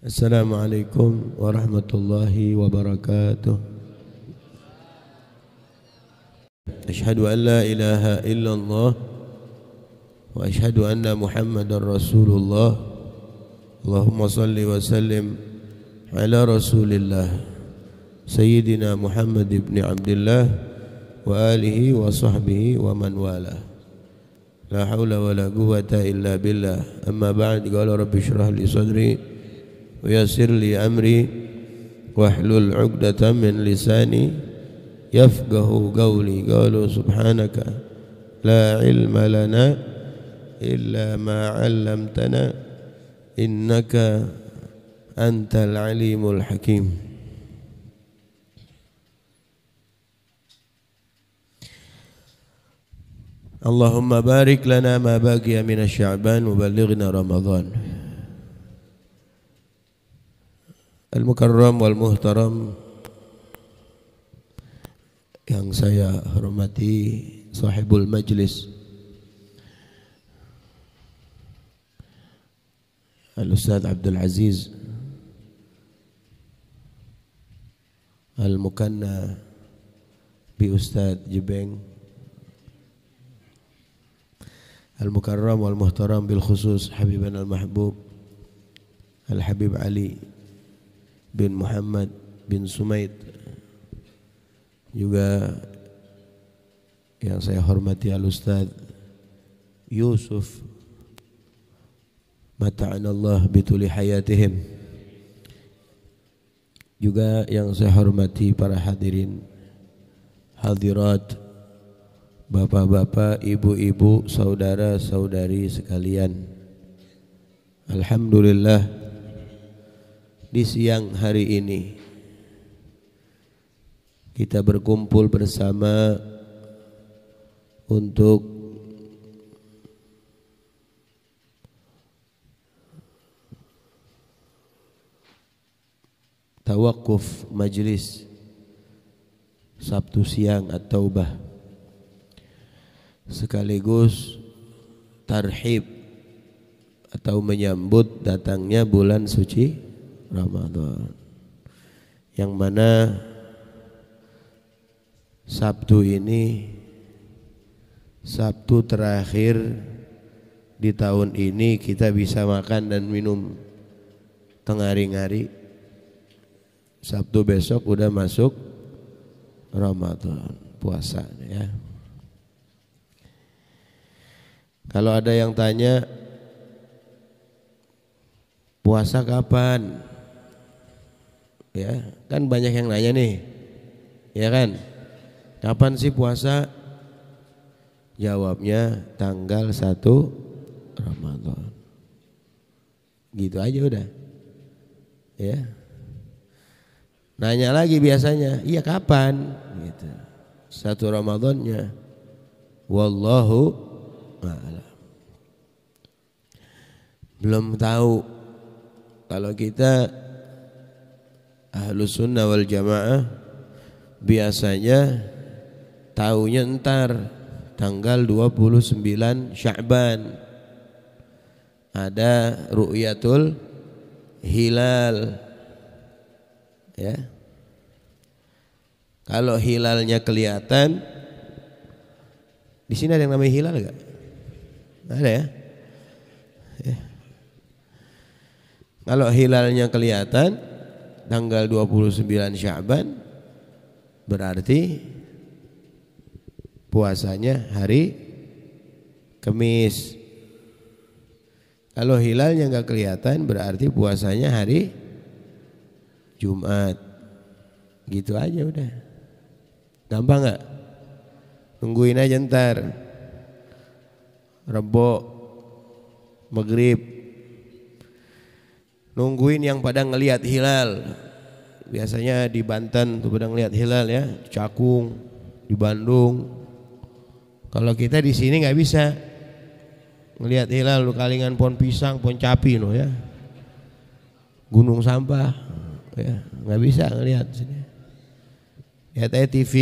السلام عليكم ورحمة الله وبركاته أشهد أن لا إله إلا الله وأشهد أن محمد رسول الله اللهم صل وسلم على رسول الله سيدنا محمد بن عبد الله وآله وصحبه ومن والاه لا حول ولا قوة إلا بالله أما بعد قال رب اشرح لي صدري ويسر لي أمري واحلل عقدة من لساني يفقه قولي قالوا سبحانك لا علم لنا إلا ما علمتنا إنك أنت العليم الحكيم اللهم بارك لنا ما بقي من الشعبان وبلغنا رمضان Al-Mukarram wal-Muhtaram yang saya hormati sahibul majlis Al-Ustaz Abdul Aziz Al-Mukanna bi Ustaz Al-Mukarram wal-Muhtaram bil khusus Habiban al-Mahbub Al-Habib Ali bin Muhammad bin Sumaid juga yang saya hormati al Ustaz Yusuf Mata'an Allah bituli hayatihim juga yang saya hormati para hadirin hadirat bapak-bapak, ibu-ibu, saudara-saudari sekalian Alhamdulillah di siang hari ini kita berkumpul bersama untuk tawakuf majelis Sabtu siang atau bah sekaligus tarhib atau menyambut datangnya bulan suci Ramadan yang mana Sabtu ini Sabtu terakhir di tahun ini kita bisa makan dan minum tengah hari Sabtu besok udah masuk Ramadan puasa ya. Kalau ada yang tanya puasa kapan? ya kan banyak yang nanya nih ya kan kapan sih puasa jawabnya tanggal 1 Ramadan gitu aja udah ya nanya lagi biasanya iya kapan gitu satu Ramadannya wallahu a'lam belum tahu kalau kita ahlu sunnah wal jamaah biasanya tahunya entar tanggal 29 Sya'ban ada ru'yatul hilal ya kalau hilalnya kelihatan di sini ada yang namanya hilal enggak? Ada ya? ya. Kalau hilalnya kelihatan tanggal 29 Syaban berarti puasanya hari Kamis. Kalau hilalnya nggak kelihatan berarti puasanya hari Jumat. Gitu aja udah. Gampang nggak? Nungguin aja ntar. Rebo, maghrib, nungguin yang pada ngelihat hilal biasanya di Banten tuh pada ngelihat hilal ya Cakung di Bandung kalau kita di sini nggak bisa ngelihat hilal lu kalingan pohon pisang pohon capi no ya gunung sampah ya nggak bisa ngelihat sini ya TV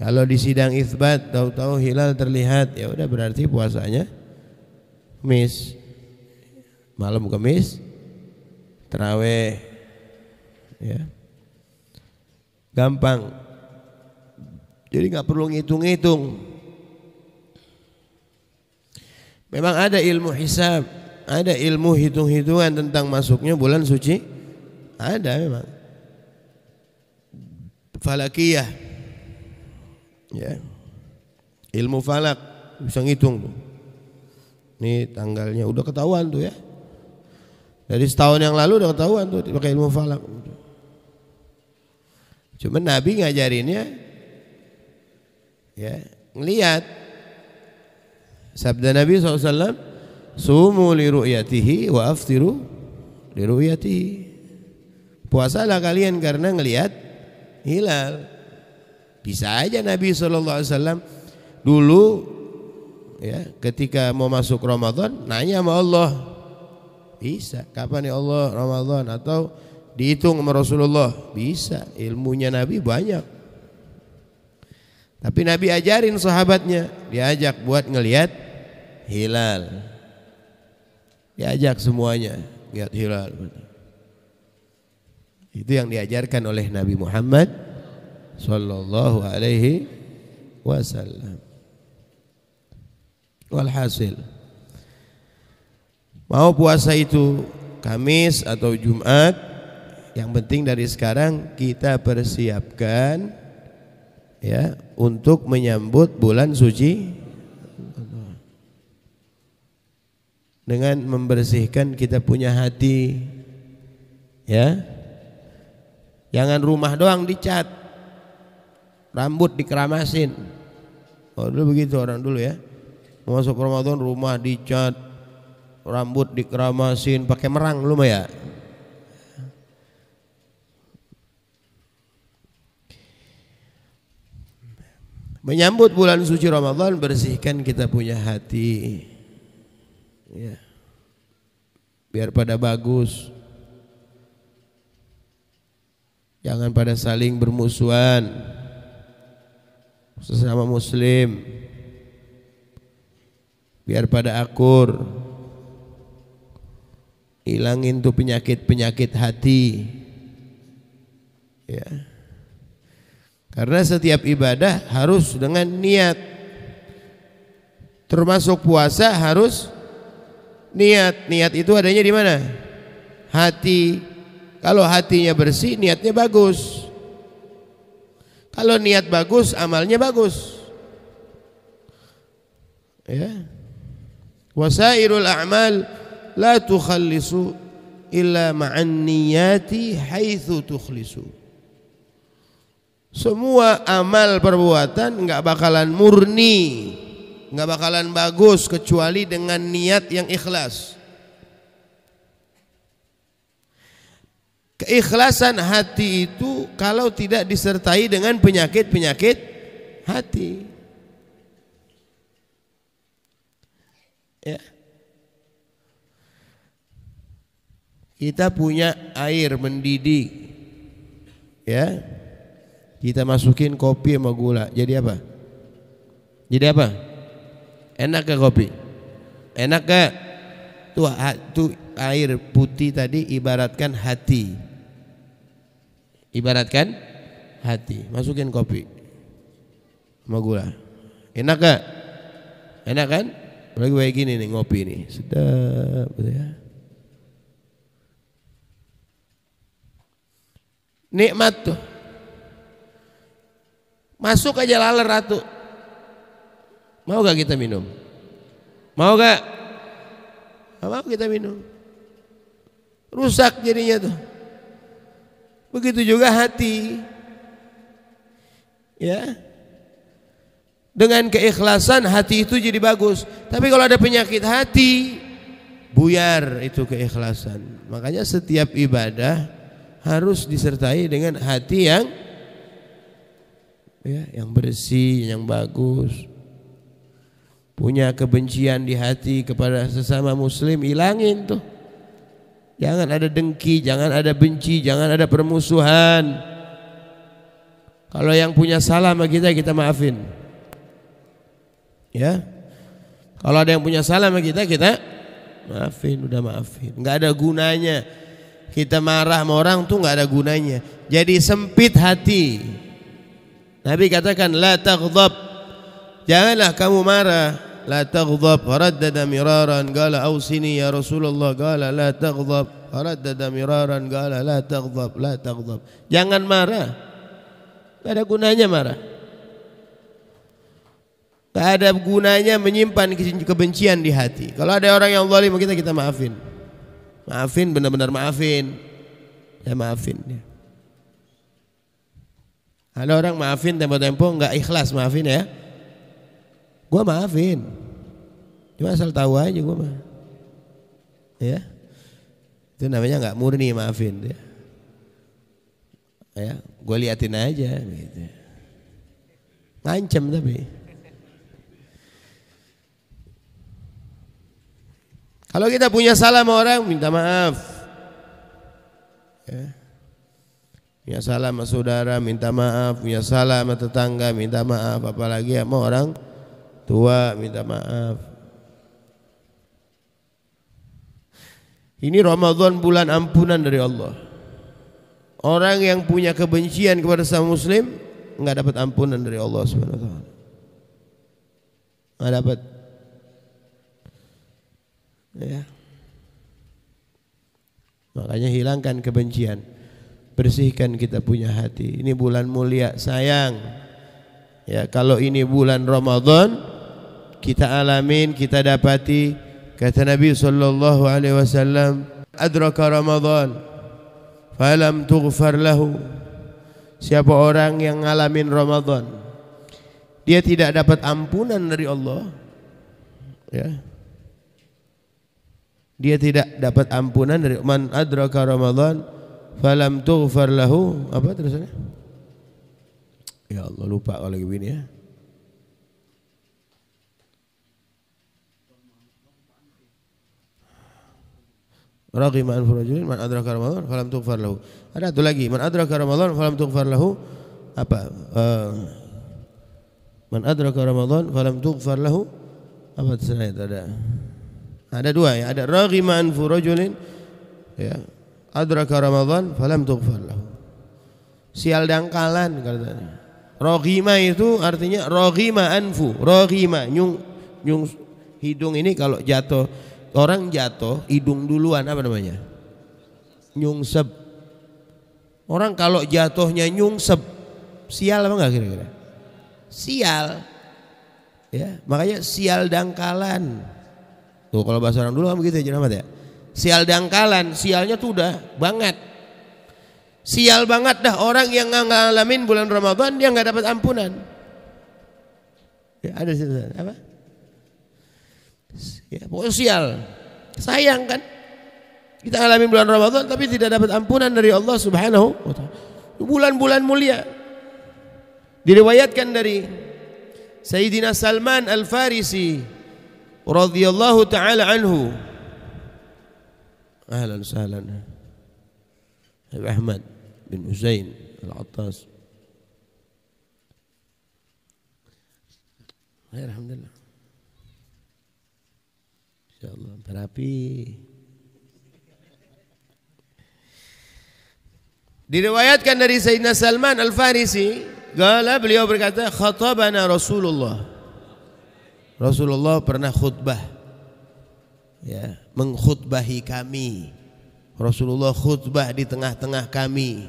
kalau di sidang isbat tahu-tahu hilal terlihat ya udah berarti puasanya miss malam Kamis teraweh ya gampang jadi nggak perlu ngitung-ngitung memang ada ilmu hisab ada ilmu hitung-hitungan tentang masuknya bulan suci ada memang falakiyah ya ilmu falak bisa ngitung tuh ini tanggalnya udah ketahuan tuh ya dari setahun yang lalu udah ketahuan tuh pakai ilmu falak. Cuman Nabi ngajarinnya ya, ngelihat sabda Nabi SAW sumu li ru'yatihi wa aftiru li ru'yatihi. Puasalah kalian karena ngelihat hilal. Bisa aja Nabi SAW dulu ya ketika mau masuk Ramadan nanya sama Allah bisa. Kapan ya Allah Ramadan atau dihitung sama Rasulullah? Bisa. Ilmunya Nabi banyak. Tapi Nabi ajarin sahabatnya, diajak buat ngelihat hilal. Diajak semuanya lihat hilal. Itu yang diajarkan oleh Nabi Muhammad sallallahu alaihi wasallam. Walhasil Mau puasa itu Kamis atau Jumat, yang penting dari sekarang kita persiapkan ya untuk menyambut bulan suci dengan membersihkan kita punya hati ya jangan rumah doang dicat rambut dikeramasin oh dulu begitu orang dulu ya masuk Ramadan rumah dicat rambut dikeramasin pakai merang lu ya Menyambut bulan suci Ramadan bersihkan kita punya hati. Ya. Biar pada bagus. Jangan pada saling bermusuhan sesama muslim. Biar pada akur hilangin tuh penyakit-penyakit hati ya karena setiap ibadah harus dengan niat termasuk puasa harus niat niat itu adanya di mana hati kalau hatinya bersih niatnya bagus kalau niat bagus amalnya bagus ya wasairul a'mal la tukhallisu illa ma'an niyati haitsu tukhlisu. Semua amal perbuatan enggak bakalan murni, enggak bakalan bagus kecuali dengan niat yang ikhlas. Keikhlasan hati itu kalau tidak disertai dengan penyakit-penyakit hati. Ya. Kita punya air mendidih. Ya. Kita masukin kopi sama gula. Jadi apa? Jadi apa? Enak ke kopi? Enak ke? Tuh, tuh air putih tadi ibaratkan hati. Ibaratkan hati. Masukin kopi sama gula. Enak gak? Enak kan? Lagi kayak gini nih ngopi nih. Sedap gitu ya. Nikmat tuh. Masuk aja laler ratu. Mau gak kita minum? Mau gak? Gak mau kita minum. Rusak jadinya tuh. Begitu juga hati. Ya. Dengan keikhlasan hati itu jadi bagus. Tapi kalau ada penyakit hati, buyar itu keikhlasan. Makanya setiap ibadah harus disertai dengan hati yang ya, yang bersih, yang bagus. Punya kebencian di hati kepada sesama muslim hilangin tuh. Jangan ada dengki, jangan ada benci, jangan ada permusuhan. Kalau yang punya salah sama kita kita maafin. Ya. Kalau ada yang punya salah sama kita kita maafin, udah maafin. Enggak ada gunanya kita marah sama orang tuh nggak ada gunanya. Jadi sempit hati. Nabi katakan la taghdab. Janganlah kamu marah. La taghdab. Faraddada miraran qala ausini ya Rasulullah qala la taghdab. Faraddada miraran qala la taghdab la taghdab. Jangan marah. Gak ada gunanya marah. Tak ada gunanya menyimpan kebencian di hati. Kalau ada orang yang zalim kita kita maafin maafin benar-benar maafin ya maafin ya. ada orang maafin tempo-tempo nggak ikhlas maafin ya gue maafin cuma asal tahu aja gue mah ya itu namanya nggak murni maafin ya, ya gue liatin aja gitu ngancem tapi Kalau kita punya salah sama orang, minta maaf. Ya. Punya salah sama saudara, minta maaf. Punya salah sama tetangga, minta maaf. Apalagi sama orang tua, minta maaf. Ini Ramadan bulan ampunan dari Allah. Orang yang punya kebencian kepada sama muslim, nggak dapat ampunan dari Allah Subhanahu wa taala. Nggak dapat. Ya. Makanya hilangkan kebencian. Bersihkan kita punya hati. Ini bulan mulia, sayang. Ya, kalau ini bulan Ramadan kita alamin, kita dapati kata Nabi sallallahu alaihi wasallam, adraka Ramadan falam tughfar lahu. Siapa orang yang ngalamin Ramadan dia tidak dapat ampunan dari Allah. Ya dia tidak dapat ampunan dari man adraka Ramadan falam tughfar lahu apa terusnya ya Allah lupa kalau begini ya Raghima an furujulin man adraka Ramadan falam tughfar lahu. Ada satu lagi, man adraka Ramadan falam tughfar lahu apa? Uh, man adraka Ramadan falam tughfar lahu apa terusnya itu ada? Ada dua ya, ada raghima fu rajulin ya. Adraka Ramadan falam tughfar lahu. Sial dangkalan katanya. Raghima itu artinya raghima anfu, raghima nyung nyung hidung ini kalau jatuh orang jatuh hidung duluan apa namanya? Nyungsep. Orang kalau jatuhnya nyungsep sial apa enggak kira-kira? Sial. Ya, makanya sial dangkalan. Tuh kalau bahasa orang dulu kan begitu ya ya. Sial dangkalan, sialnya tuh udah banget. Sial banget dah orang yang nggak ngalamin bulan Ramadan dia nggak dapat ampunan. Ya, ada apa? Ya, pokoknya sial. Sayang kan? Kita ngalamin bulan Ramadan tapi tidak dapat ampunan dari Allah Subhanahu wa taala. Bulan-bulan mulia. Diriwayatkan dari Sayyidina Salman Al-Farisi رضي الله تعالى عنه أهلا وسهلا أحمد بن حسين العطاس Hai alhamdulillah. Insyaallah berapi. Diriwayatkan dari Sayyidina Salman Al-Farisi, kala beliau berkata, "Khatabana Rasulullah." Rasulullah pernah khutbah ya, mengkhutbahi kami. Rasulullah khutbah di tengah-tengah kami.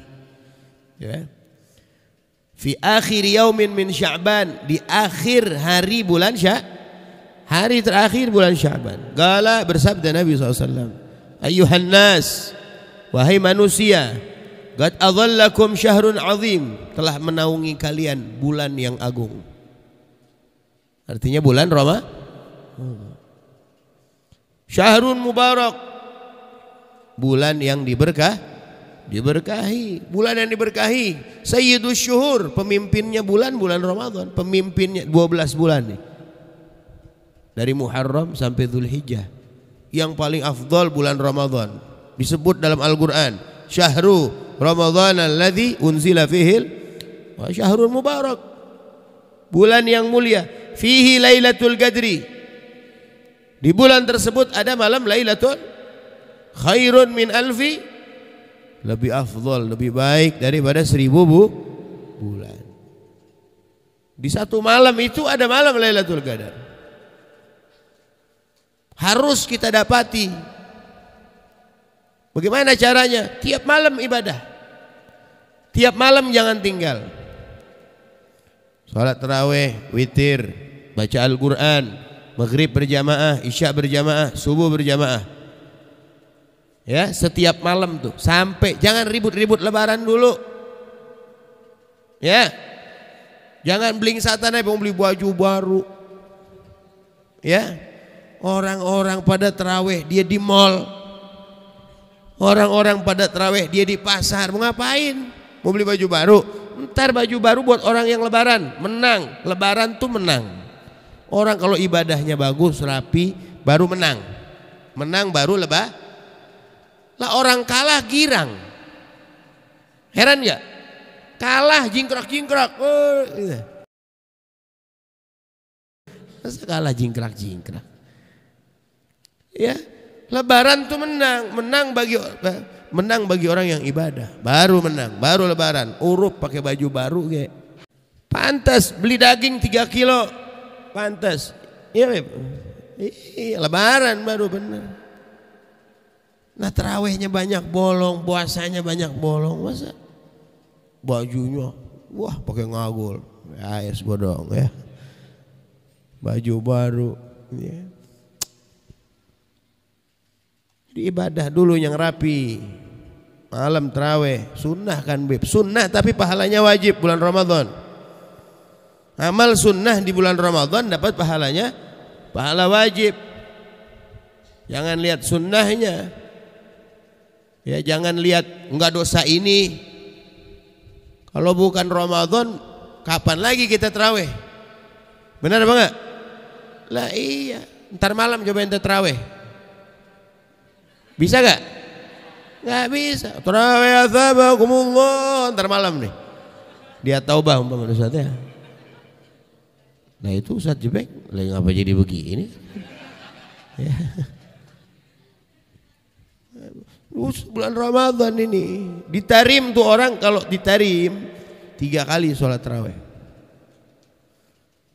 Ya. Fi akhir yaumin min Sya'ban, di akhir hari bulan Sya hari terakhir bulan Sya'ban. Gala bersabda Nabi SAW Ayuhan nas, wahai manusia, Qad adhallakum syahrun azim, telah menaungi kalian bulan yang agung. Artinya bulan Roma. Syahrun Mubarak. Bulan yang diberkah diberkahi bulan yang diberkahi sayyidus syuhur pemimpinnya bulan bulan Ramadan pemimpinnya 12 bulan nih dari Muharram sampai Zulhijjah yang paling afdol bulan Ramadan disebut dalam Al-Qur'an Syahrul Ramadan ladhi unzila fihil syahrul mubarak bulan yang mulia fihi lailatul qadri. di bulan tersebut ada malam lailatul khairun min alfi lebih afdol, lebih baik daripada seribu bu, bulan di satu malam itu ada malam lailatul qadar. harus kita dapati bagaimana caranya tiap malam ibadah tiap malam jangan tinggal Salat terawih, witir, baca Al-Quran, maghrib berjamaah, isya berjamaah, subuh berjamaah. Ya, setiap malam tuh sampai jangan ribut-ribut lebaran dulu. Ya. Jangan bling satan mau beli baju baru. Ya. Orang-orang pada terawih dia di mall. Orang-orang pada terawih dia di pasar. Mau ngapain? Mau beli baju baru? ntar baju baru buat orang yang lebaran menang lebaran tuh menang orang kalau ibadahnya bagus rapi baru menang menang baru lebah lah orang kalah girang heran ya kalah jingkrak jingkrak oh, eh, iya. Masa kalah jingkrak jingkrak ya lebaran tuh menang menang bagi menang bagi orang yang ibadah baru menang baru lebaran urup pakai baju baru ge pantas beli daging tiga kilo pantas iya, iya lebaran baru benar nah terawihnya banyak bolong puasanya banyak bolong masa bajunya wah pakai ngagul ya es bodong ya baju baru ya jadi ibadah dulu yang rapi. Malam terawih, sunnah kan Bib? Sunnah tapi pahalanya wajib bulan Ramadan. Amal sunnah di bulan Ramadan dapat pahalanya pahala wajib. Jangan lihat sunnahnya. Ya, jangan lihat nggak dosa ini. Kalau bukan Ramadan, kapan lagi kita terawih? Benar apa enggak? Lah iya, ntar malam coba ente terawih. Bisa gak? Gak bisa. Terawih asabakumullah. Ntar malam nih. Dia taubah umpama Ustaz ya. Nah itu Ustaz Jebek. Lagi ngapa jadi begini? Ya. Terus bulan Ramadan ini ditarim tuh orang kalau ditarim tiga kali sholat terawih.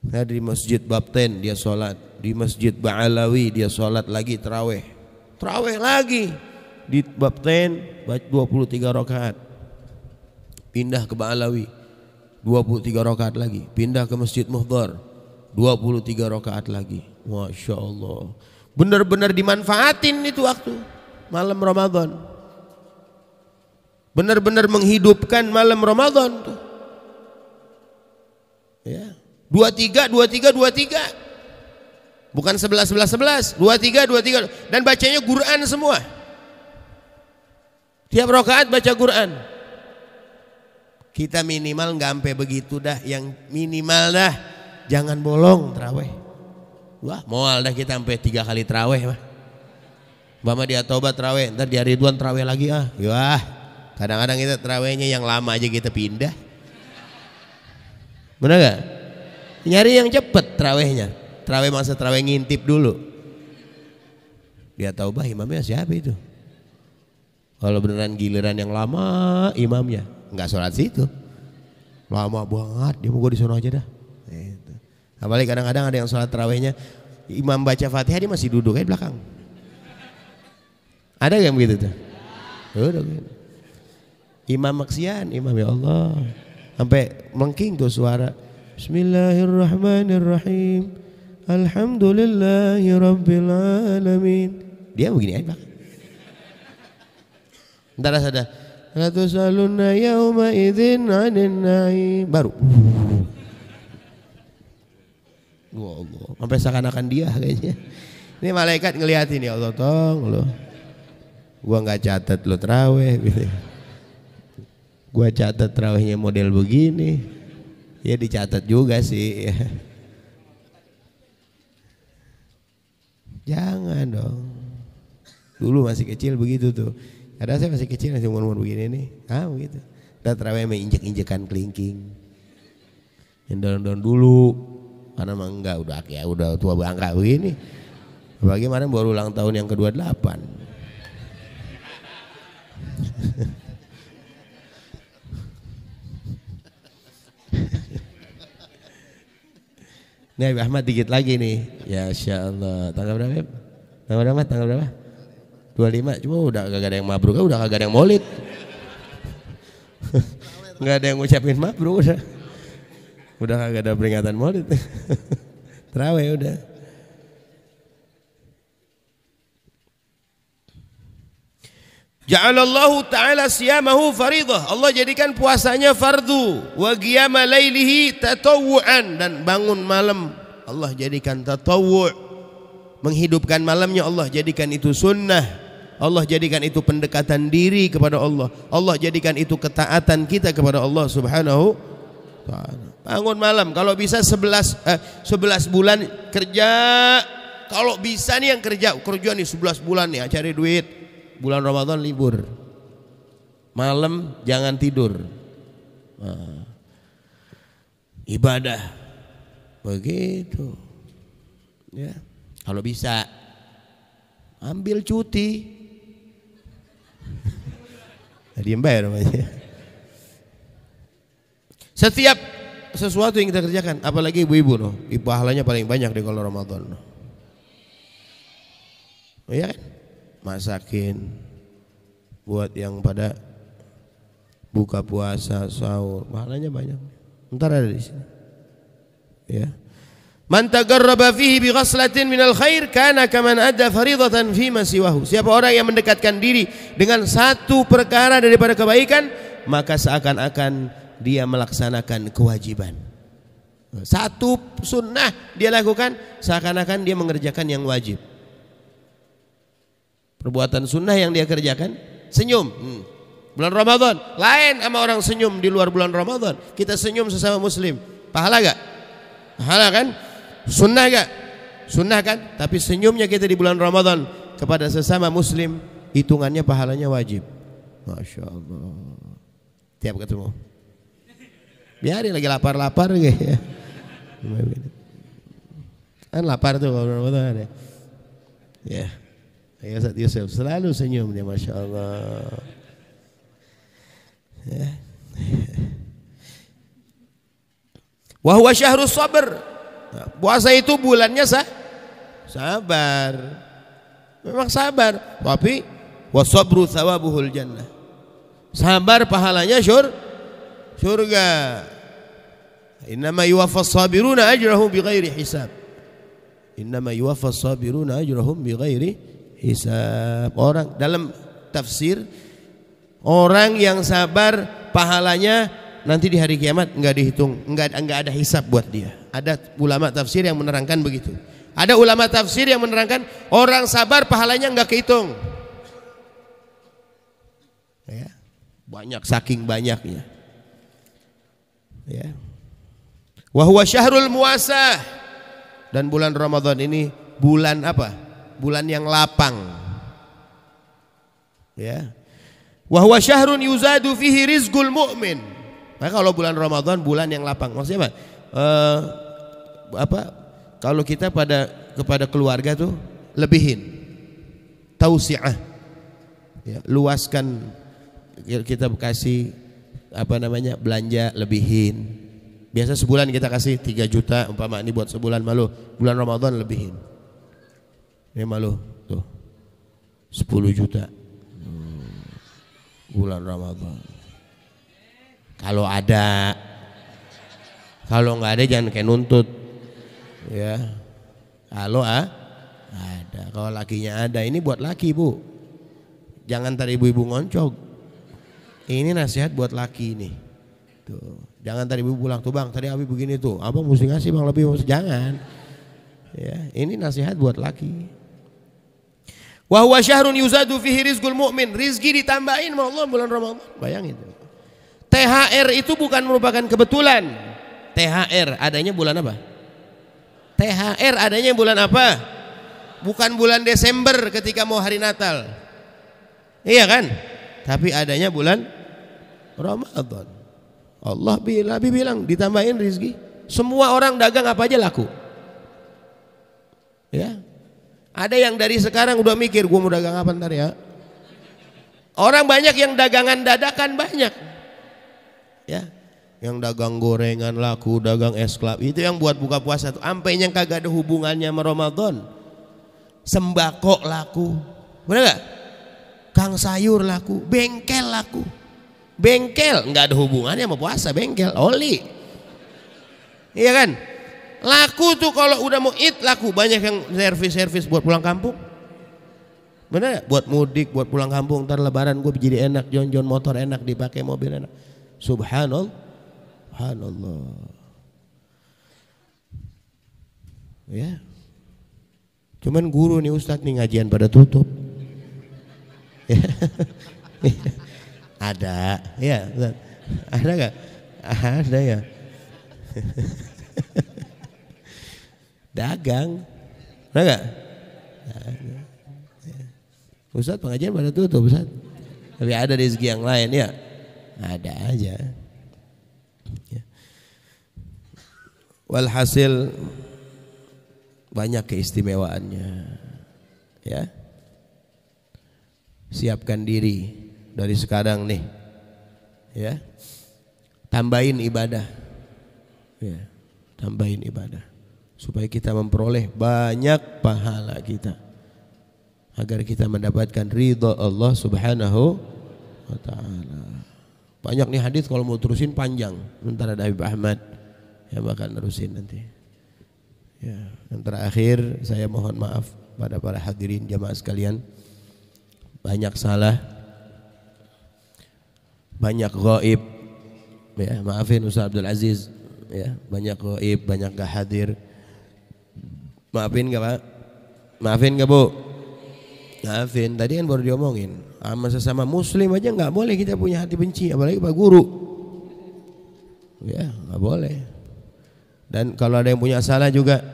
Nah, di masjid Bapten dia sholat, di masjid Ba'alawi dia sholat lagi teraweh. Terawih lagi di bab 10 23 rakaat. Pindah ke Ba'alawi 23 rakaat lagi. Pindah ke Masjid Muhdar 23 rakaat lagi. Masya Allah. Benar-benar dimanfaatin itu waktu malam Ramadan. Benar-benar menghidupkan malam Ramadan tuh. Ya. 23 23 23 Bukan 11 11 11, 23 23 dan bacanya Quran semua. Tiap rokaat baca Quran. Kita minimal nggak sampai begitu dah, yang minimal dah jangan bolong teraweh. Wah, mual dah kita sampai tiga kali teraweh mah. Bama dia tobat teraweh, ntar di hari Ridwan teraweh lagi ah. Wah, kadang-kadang kita terawehnya yang lama aja kita pindah. Benar nggak? Nyari yang cepet terawehnya. Terawih masa terawih ngintip dulu. Dia tahu bah imamnya siapa itu. Kalau beneran giliran yang lama imamnya nggak sholat situ. Lama banget, dia mau gue disono aja dah. Gitu. Apalagi kadang-kadang ada yang sholat terawihnya imam baca fatihah dia masih duduk di belakang. Ada yang begitu tuh? Udah, gitu. Imam maksian, imam ya Allah. Sampai mengking tuh suara. Bismillahirrahmanirrahim. Alhamdulillahi Rabbil Alamin. Dia begini aja. Ntar ada. Ratu tusaluna yawma idzin 'anil na'im. Baru. Ya Allah, sampai seakan-akan dia kayaknya. Ini malaikat ngeliatin ya Allah tong lo. Gua nggak catat lo teraweh gitu. Gua catat trawehnya model begini. Ya dicatat juga sih. Ya. Jangan dong. Dulu masih kecil begitu tuh. kadang saya masih kecil masih umur-umur begini nih. Ah begitu. Dan terawih main injek-injekan kelingking. Yang dalam-dalam dulu. Karena emang enggak udah ya udah tua bangka begini. Bagaimana baru ulang tahun yang ke-28. Nih Habib Ahmad dikit lagi nih. Ya Insya Allah. Tanggal berapa Tanggal berapa? Tanggal berapa? 25. Cuma udah gak ada yang mabruk, udah gak ada yang maulid. gak ada yang ngucapin mabruk udah. Udah gak ada peringatan maulid. Terawih udah. Ja'alallahu ta'ala siyamahu faridah. Allah jadikan puasanya fardu. Wa qiyama tatawu'an. Dan bangun malam. Allah jadikan tatawu' Menghidupkan malamnya Allah jadikan itu sunnah. Allah jadikan itu pendekatan diri kepada Allah. Allah jadikan itu ketaatan kita kepada Allah subhanahu ta'ala. Bangun malam. Kalau bisa 11, eh, 11 bulan kerja. Kalau bisa nih yang kerja. Kerja nih 11 bulan nih cari duit bulan Ramadan libur. Malam jangan tidur. Nah, ibadah. Begitu. Ya. Kalau bisa ambil cuti. Diem bayar namanya. Setiap sesuatu yang kita kerjakan, apalagi ibu-ibu loh, pahalanya paling banyak di kalau Ramadan. Iya kan? masakin buat yang pada buka puasa sahur pahalanya banyak ntar ada di sini ya man tagarraba fihi bi ghaslatin minal khair kana kaman adda faridatan fi masiwahu siapa orang yang mendekatkan diri dengan satu perkara daripada kebaikan maka seakan-akan dia melaksanakan kewajiban satu sunnah dia lakukan seakan-akan dia mengerjakan yang wajib Perbuatan sunnah yang dia kerjakan senyum. Hmm. Bulan Ramadan lain sama orang senyum di luar bulan Ramadan. Kita senyum sesama muslim. Pahala gak? Pahala kan? Sunnah gak? Sunnah kan? Tapi senyumnya kita di bulan Ramadan kepada sesama muslim hitungannya pahalanya wajib. Masya Allah. Tiap ketemu. Biarin lagi lapar-lapar ya. Kan lapar tuh kalau Ramadan ya. Ya. Yeah. Ya Ustaz Yusuf, selalu senyum dia Masya Allah. Ya. Eh. Wahwa syahrus sabar. Nah, puasa itu bulannya sah? sabar. Memang sabar, tapi wasabru thawabuhul jannah. Sabar pahalanya syur surga. Innama yuafas sabiruna ajrahum bighairi hisab. Innama yuafas sabiruna ajrahum bighairi hisab. Orang dalam tafsir orang yang sabar pahalanya nanti di hari kiamat enggak dihitung, enggak nggak ada hisab buat dia. Ada ulama tafsir yang menerangkan begitu. Ada ulama tafsir yang menerangkan orang sabar pahalanya enggak kehitung. Ya, banyak saking banyaknya. Ya. Wahwa syahrul muasa dan bulan Ramadan ini bulan apa? bulan yang lapang. Ya. Wa huwa syahrun yuzadu fihi rizqul mu'min. Maka kalau bulan Ramadan bulan yang lapang. Maksudnya apa? Uh, apa? Kalau kita pada kepada keluarga tuh lebihin. Tausiah. Ya, luaskan kita kasih apa namanya? belanja lebihin. Biasa sebulan kita kasih 3 juta umpama ini buat sebulan malu. Bulan Ramadan lebihin. Ini malu tuh 10 juta hmm. bulan Ramadan. Kalau ada, kalau nggak ada jangan kayak nuntut, ya. Kalau ah, ada. Kalau lakinya ada, ini buat laki bu. Jangan tadi ibu-ibu ngoncog. Ini nasihat buat laki nih, Tuh. Jangan tadi ibu pulang tuh bang, tadi abi begini tuh. apa mesti ngasih bang lebih, jangan. Ya, ini nasihat buat laki. Wa huwa syahrun yuzadu fihi rizqul mu'min. Rizki ditambahin sama Allah bulan Ramadan. Bayangin. THR itu bukan merupakan kebetulan. THR adanya bulan apa? THR adanya bulan apa? Bukan bulan Desember ketika mau hari Natal. Iya kan? Tapi adanya bulan Ramadan. Allah bila bilang ditambahin rizki. Semua orang dagang apa aja laku. Ya, ada yang dari sekarang udah mikir gue mau dagang apa ntar ya. Orang banyak yang dagangan dadakan banyak. Ya, yang dagang gorengan laku, dagang es kelapa itu yang buat buka puasa tuh. Ampe yang kagak ada hubungannya sama Ramadan. Sembako laku. Benar gak? Kang sayur laku, bengkel laku. Bengkel nggak ada hubungannya sama puasa, bengkel oli. Iya kan? Laku tuh kalau udah mau eat laku banyak yang servis-servis buat pulang kampung. Benar ya? Buat mudik, buat pulang kampung, ntar lebaran gue jadi enak, jonjon motor enak, dipakai mobil enak. Subhanallah. Subhanallah. Ya. Cuman guru nih Ustadz nih ngajian pada tutup. Ya. ada, ya, ada gak? Ada ya. dagang. Benar enggak? Ustaz pengajian pada tutup Ustaz. Tapi ada rezeki yang lain ya. Ada aja. Ya. Walhasil banyak keistimewaannya. Ya. Siapkan diri dari sekarang nih. Ya. Tambahin ibadah. Ya. Tambahin ibadah supaya kita memperoleh banyak pahala kita agar kita mendapatkan ridho Allah Subhanahu wa taala. Banyak nih hadis kalau mau terusin panjang. Ntar ada Habib Ahmad yang bakal nerusin nanti. Ya, dan terakhir saya mohon maaf pada para hadirin jamaah sekalian. Banyak salah. Banyak gaib. Ya, maafin Ustaz Abdul Aziz. Ya, banyak gaib, banyak gak hadir. Maafin gak Pak? Maafin gak Bu? Maafin, tadi kan baru diomongin sama sesama muslim aja nggak boleh kita punya hati benci apalagi Pak Guru ya nggak boleh dan kalau ada yang punya salah juga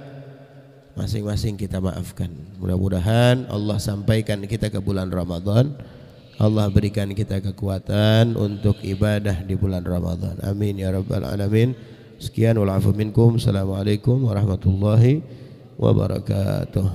masing-masing kita maafkan mudah-mudahan Allah sampaikan kita ke bulan Ramadan Allah berikan kita kekuatan untuk ibadah di bulan Ramadan amin ya rabbal alamin sekian wal minkum assalamualaikum warahmatullahi wabarakatuh wabarakatuh